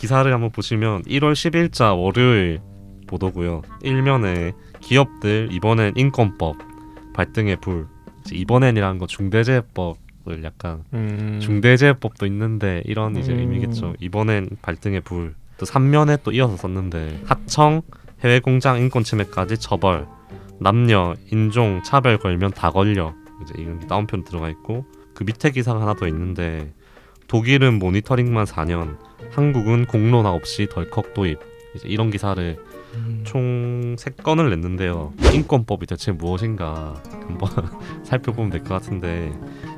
기사를 한번 보시면 1월 10일자 월요일 보도고요. 1면에 기업들 이번엔 인권법 발등의 불 이번엔이라는 거 중대재해법을 약간 음. 중대재해법도 있는데 이런 이제 음. 의미겠죠. 이번엔 발등의 불. 또 3면에 또 이어서 썼는데 하청 해외 공장 인권 침해까지 처벌 남녀 인종 차별 걸면 다 걸려 이제 이런 다운표 들어가 있고 그 밑에 기사가 하나 더 있는데 독일은 모니터링만 4년 한국은 공론화 없이 덜컥 도입 이제 이런 기사를 음. 총 3건을 냈는데요. 인권법이 대체 무엇인가 한번 살펴보면 될 것 같은데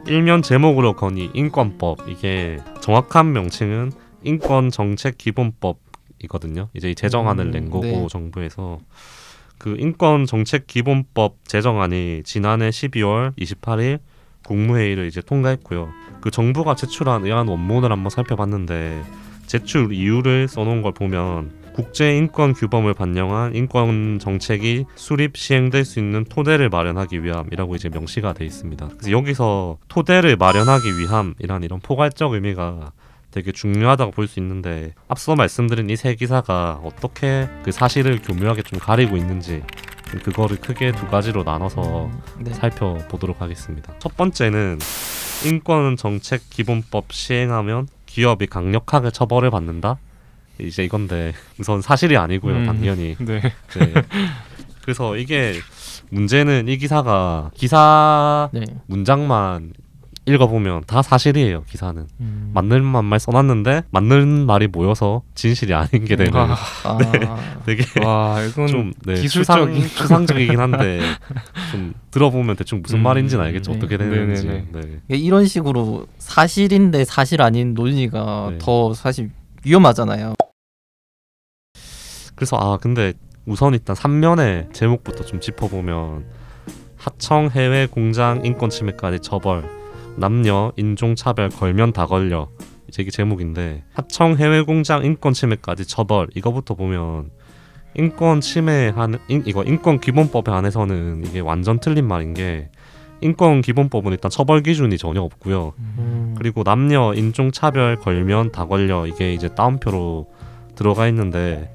일면 제목으로 건이 인권법 이게 정확한 명칭은 인권정책기본법이거든요. 이제 제정안을 음, 낸 거고 네. 정부에서 그 인권정책기본법 제정안이 지난해 12월 28일 국무회의를 이제 통과했고요. 그 정부가 제출한 의안 원문을 한번 살펴봤는데 제출 이유를 써놓은 걸 보면 국제 인권 규범을 반영한 인권 정책이 수립 시행될 수 있는 토대를 마련하기 위함이라고 이제 명시가 돼 있습니다. 그래서 여기서 토대를 마련하기 위함이란 이런 포괄적 의미가 되게 중요하다고 볼 수 있는데 앞서 말씀드린 이 세 기사가 어떻게 그 사실을 교묘하게 좀 가리고 있는지 그거를 크게 두 가지로 나눠서 네. 살펴보도록 하겠습니다. 첫 번째는 인권 정책 기본법 시행하면 기업이 강력하게 처벌을 받는다. 이제 이건데 우선 사실이 아니고요, 음, 당연히. 네. 네. 그래서 이게 문제는 이 기사가 기사 네. 문장만 읽어보면 다 사실이에요 기사는 음. 맞는 말만 써놨는데 맞는 말이 모여서 진실이 아닌 게 되는 아, 아. 되게 와, 좀 네, 기술적인 추상, 추상적이긴 한데 좀 들어보면 대충 무슨 음, 말인지 알겠죠 네. 어떻게 되는지 네. 네, 네. 이런 식으로 사실인데 사실 아닌 논리가 더 사실 위험하잖아요 그래서 아 근데 우선 일단 3면의 제목부터 좀 짚어보면 하청 해외 공장 인권 침해까지 처벌 남녀 인종차별 걸면 다 걸려 이게 제목인데 하청 해외 공장 인권 침해까지 처벌 이거부터 보면 인권 침해하는 인, 이거 인권 기본법에 한해서는 이게 완전 틀린 말인 게 인권 기본법은 일단 처벌 기준이 전혀 없고요. 음. 그리고 남녀 인종 차별 걸면 다 걸려 이게 이제 따옴표로 들어가 있는데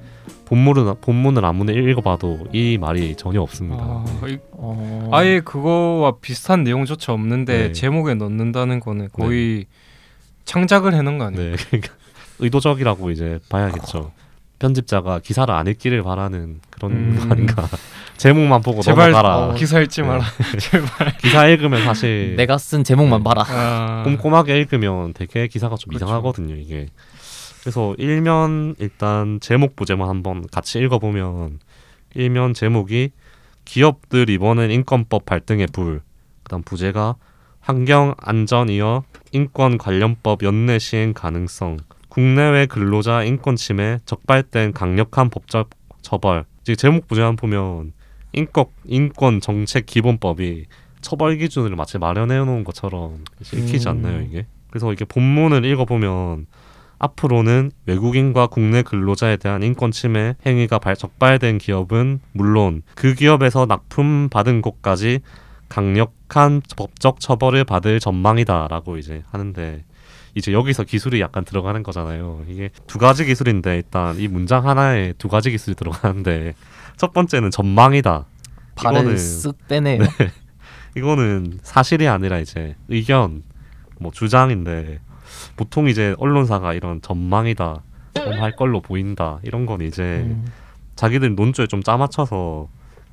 본문은 본문을 아무나 읽어봐도 이 말이 전혀 없습니다. 아, 네. 어... 예 그거와 비슷한 내용조차 없는데 네. 제목에 넣는다는 거는 네. 거의 네. 창작을 해놓은 거 아니에요? 그 의도적이라고 이제 봐야겠죠. 편집자가 기사를 안 읽기를 바라는 그런 음... 거 아닌가. 제목만 보고 제발, 넘라 어, 기사 읽지 마라. 네. 제발. 기사 읽으면 사실 내가 쓴 제목만 봐라. 아... 꼼꼼하게 읽으면 되게 기사가 좀 그렇죠. 이상하거든요 이게. 그래서 일면 일단 제목 부제만 한번 같이 읽어보면 일면 제목이 기업들 이번엔 인권법 발등의 불 그다음 부제가 환경 안전 이어 인권 관련법 연내 시행 가능성 국내외 근로자 인권 침해 적발된 강력한 법적 처벌 제목 부제만 보면 인권 인권 정책 기본법이 처벌 기준을 마치 마련해 놓은 것처럼 읽히지 음. 않나요 이게 그래서 이게 본문을 읽어보면 앞으로는 외국인과 국내 근로자에 대한 인권 침해 행위가 적발된 기업은 물론 그 기업에서 납품 받은 곳까지 강력한 법적 처벌을 받을 전망이다라고 이제 하는데 이제 여기서 기술이 약간 들어가는 거잖아요. 이게 두 가지 기술인데 일단 이 문장 하나에 두 가지 기술이 들어가는데 첫 번째는 전망이다. 발을 쓱 빼네요. 네. 이거는 사실이 아니라 이제 의견 뭐 주장인데 보통 이제 언론사가 이런 전망이다 음. 할 걸로 보인다 이런 건 이제 음. 자기들 논조에 좀 짜맞춰서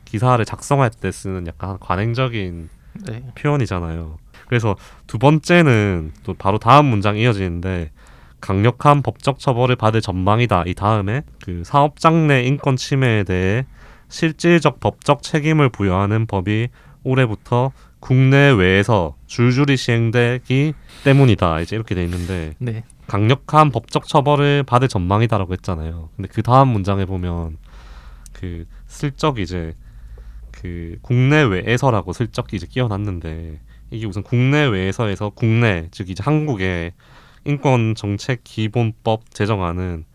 기사를 작성할 때 쓰는 약간 관행적인 네. 표현이잖아요. 그래서 두 번째는 또 바로 다음 문장 이어지는데 강력한 법적 처벌을 받을 전망이다. 이 다음에 그 사업장 내 인권 침해에 대해 실질적 법적 책임을 부여하는 법이 올해부터 국내외에서 줄줄이 시행되기 때문이다 이제 이렇게 돼 있는데 네. 강력한 법적 처벌을 받을 전망이다라고 했잖아요. 근데 그 다음 문장에 보면 그 슬쩍 이제 그 국내외에서라고 슬쩍 이제 끼어놨는데 이게 우선 국내외에서에서 국내 즉 이제 한국의 인권 정책 기본법 제정안은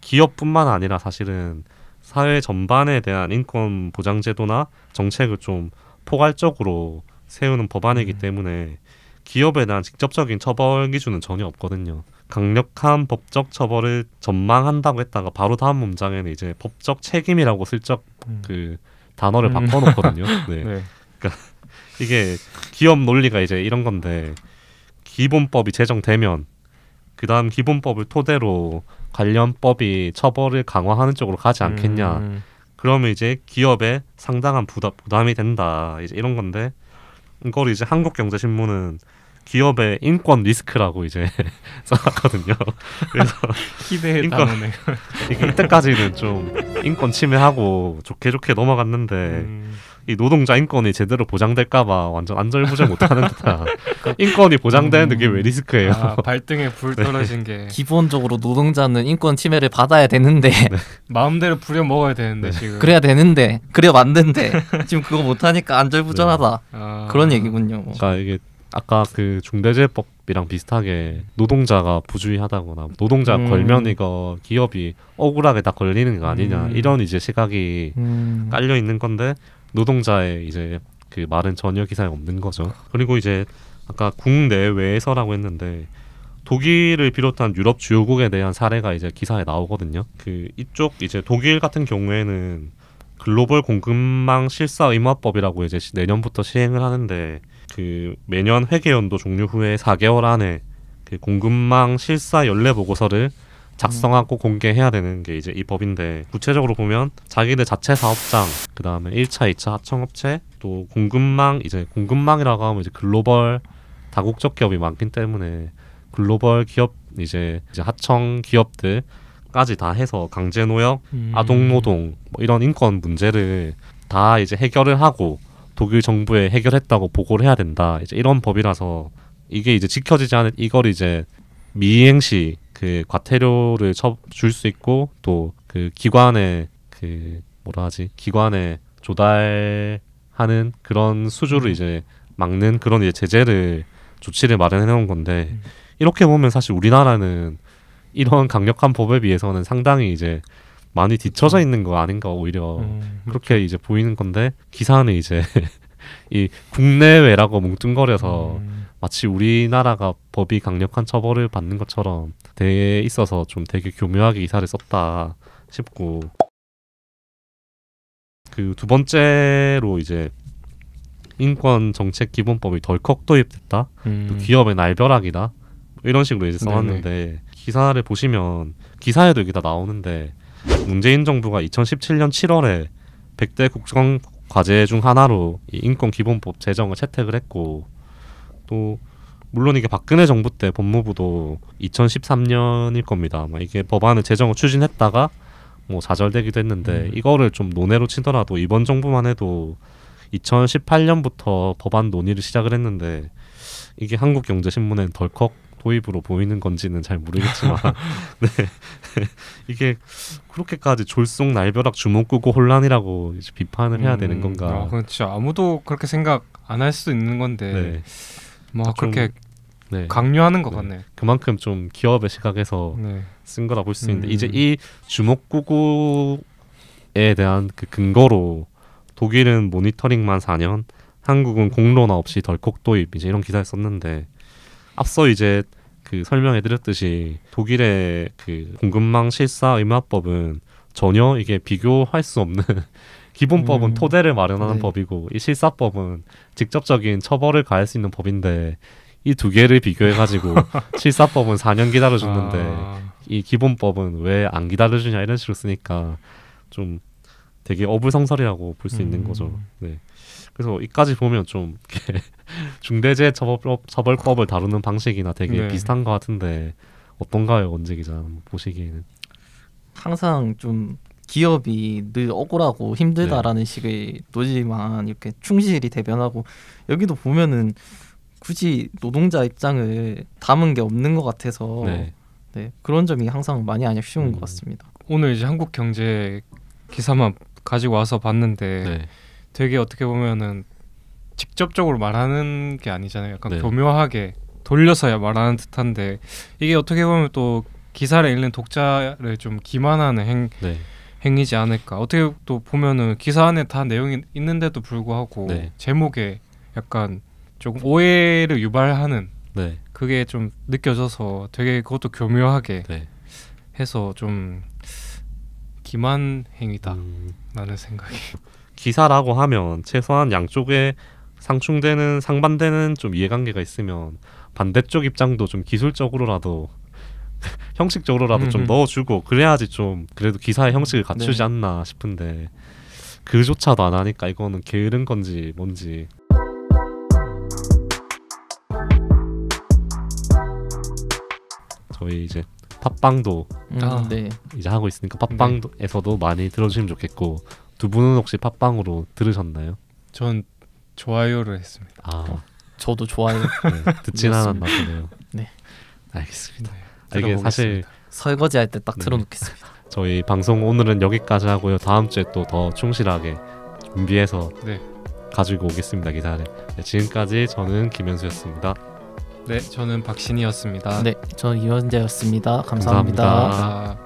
기업뿐만 아니라 사실은 사회 전반에 대한 인권 보장 제도나 정책을 좀 포괄적으로 세우는 법안이기 음. 때문에 기업에 대한 직접적인 처벌 기준은 전혀 없거든요. 강력한 법적 처벌을 전망한다고 했다가 바로 다음 문장에는 이제 법적 책임이라고 슬쩍 음. 그 단어를 음. 바꿔놓거든요. 네. 네. 그러니까 이게 기업 논리가 이제 이런 건데 기본법이 제정되면 그 다음 기본법을 토대로 관련법이 처벌을 강화하는 쪽으로 가지 않겠냐. 음. 그러면 이제 기업에 상당한 부담, 부담이 된다. 이제 이런 건데 이걸 이제 한국경제신문은 기업의 인권 리스크라고 이제 써놨거든요. 그래서 인권 이때까지는 좀 인권 침해하고 좋게 좋게 넘어갔는데 음. 이 노동자 인권이 제대로 보장될까봐 완전 안절부절 못하는 듯한 그러니까 인권이 보장되는 음... 게왜 리스크예요? 아, 발등에 불 네. 떨어진 네. 게 기본적으로 노동자는 인권 침해를 받아야 되는데 네. 마음대로 부려 먹어야 되는데 네. 지금 그래야 되는데 그래야 맞데 지금 그거 못하니까 안절부절하다 네. 아... 그런 얘기군요. 뭐. 그러니까 이게 아까 그 중대재해법이랑 비슷하게 노동자가 부주의하다거나 노동자 음. 걸면 이거 기업이 억울하게 다 걸리는 거 아니냐 음. 이런 이제 시각이 음. 깔려 있는 건데 노동자의 이제 그 말은 전혀 기사에 없는 거죠. 그리고 이제 아까 국내외에서라고 했는데 독일을 비롯한 유럽 주요국에 대한 사례가 이제 기사에 나오거든요. 그 이쪽 이제 독일 같은 경우에는 글로벌 공급망 실사 의무법이라고 이제 내년부터 시행을 하는데 그 매년 회계연도 종료 후에 4개월 안에 그 공급망 실사 연례 보고서를 작성하고 음. 공개해야 되는 게 이제 이 법인데 구체적으로 보면 자기네 자체 사업장 그 다음에 1차, 2차 하청업체 또 공급망 이제 공급망이라고 하면 이제 글로벌 다국적 기업이 많기 때문에 글로벌 기업 이제, 이제 하청 기업들까지 다 해서 강제 노역, 음. 아동 노동 뭐 이런 인권 문제를 다 이제 해결을 하고 독일 정부에 해결했다고 보고를 해야 된다 이제 이런 법이라서 이게 이제 지켜지지 않은 이걸 이제 미행시 그 과태료를 줄 수 있고 또 그기관에그 뭐라 하지 기관에 조달하는 그런 수주를 음. 이제 막는 그런 이제 제재를 조치를 마련해 놓은 건데 음. 이렇게 보면 사실 우리나라는 이런 강력한 법에 비해서는 상당히 이제 많이 뒤쳐져 음. 있는 거 아닌가 오히려 음, 그렇죠. 그렇게 이제 보이는 건데 기사는 이제 이 국내외라고 뭉뚱거려서 음. 마치 우리나라가 법이 강력한 처벌을 받는 것처럼 돼 있어서 좀 되게 교묘하게 이사를 썼다 싶고 그 두 번째로 이제 인권 정책 기본법이 덜컥 도입됐다 음. 기업의 날벼락이다 이런 식으로 이제 써놨는데 네네. 기사를 보시면 기사에도 이게 다 나오는데 문재인 정부가 2017년 7월에 100대 국정 과제 중 하나로 이 인권 기본법 제정을 채택을 했고 또 물론 이게 박근혜 정부 때 법무부도 2013년일 겁니다. 아마 이게 법안을 제정을 추진했다가 뭐 좌절되기도 했는데 음. 이거를 좀 논외로 치더라도 이번 정부만 해도 2018년부터 법안 논의를 시작을 했는데 이게 한국경제신문엔 덜컥 도입으로 보이는 건지는 잘 모르겠지만 네 이게 그렇게까지 졸속 날벼락 주먹 끄고 혼란이라고 비판을 해야 되는 음. 건가? 아, 그렇죠. 아무도 그렇게 생각 안 할 수 있는 건데 네. 뭐 아, 그렇게 네. 강요하는 것 네. 같네. 그만큼 좀 기업의 시각에서 네. 쓴 거라 볼수 있는데 음. 이제 이 주목구구에 대한 그 근거로 독일은 모니터링만 4년, 한국은 공론화 없이 덜컥 도입 이제 이런 기사를 썼는데 앞서 이제 그 설명해 드렸듯이 독일의 그 공급망 실사 의무화법은 전혀 이게 비교할 수 없는 기본법은 음. 토대를 마련하는 네. 법이고 이 실사법은 직접적인 처벌을 가할 수 있는 법인데 이두 개를 비교해가지고 칠사법은 4년 기다려줬는데 아... 이 기본법은 왜 안 기다려주냐 이런 식으로 쓰니까 좀 되게 어불성설이라고 볼수 음... 있는 거죠. 네. 그래서 이까지 보면 좀 중대재해 처벌, 법을 처벌법 다루는 방식이나 되게 네. 비슷한 것 같은데 어떤가요, 원재 기자 보시기에는? 항상 좀 기업이 늘 억울하고 힘들다라는 네. 식의 노지만 이렇게 충실히 대변하고 여기도 보면은 굳이 노동자 입장을 담은 게 없는 것 같아서 네. 네, 그런 점이 항상 많이 안 쉬운 음. 것 같습니다. 오늘 이제 한국 경제 기사만 가지고 와서 봤는데 네. 되게 어떻게 보면은 직접적으로 말하는 게 아니잖아요. 약간 네. 교묘하게 돌려서야 말하는 듯한데 이게 어떻게 보면 또 기사를 읽는 독자를 좀 기만하는 행 네. 행이지 않을까. 어떻게 또 보면은 기사 안에 다 내용이 있는데도 불구하고 네. 제목에 약간 조금 오해를 유발하는 네. 그게 좀 느껴져서 되게 그것도 교묘하게 네. 해서 좀 기만 행위다라는 음... 생각이 기사라고 하면 최소한 양쪽에 상충되는 상반되는 좀 이해관계가 있으면 반대쪽 입장도 좀 기술적으로라도 형식적으로라도 음좀 음, 음. 넣어주고 그래야지 좀 그래도 기사의 형식을 갖추지 네. 않나 싶은데 그조차도 안 하니까 이거는 게으른 건지 뭔지 저희 이제 팟빵도 음, 아, 네. 이제 하고 있으니까 팟빵에서도 네. 많이 들어주시면 좋겠고 두 분은 혹시 팟빵으로 들으셨나요? 전 좋아요를 했습니다. 아 어, 저도 좋아요. 네, 듣진 네. 않았나보네요. 네, 알겠습니다. 네, 아, 이게 사실 설거지 할때딱 네. 틀어놓겠습니다. 저희 방송 오늘은 여기까지 하고요. 다음 주에 또 더 충실하게 준비해서 네. 가지고 오겠습니다. 기사를. 지금까지 저는 김현수였습니다. 네, 저는 박신이었습니다. 네, 저는 이원재였습니다 감사합니다. 감사합니다.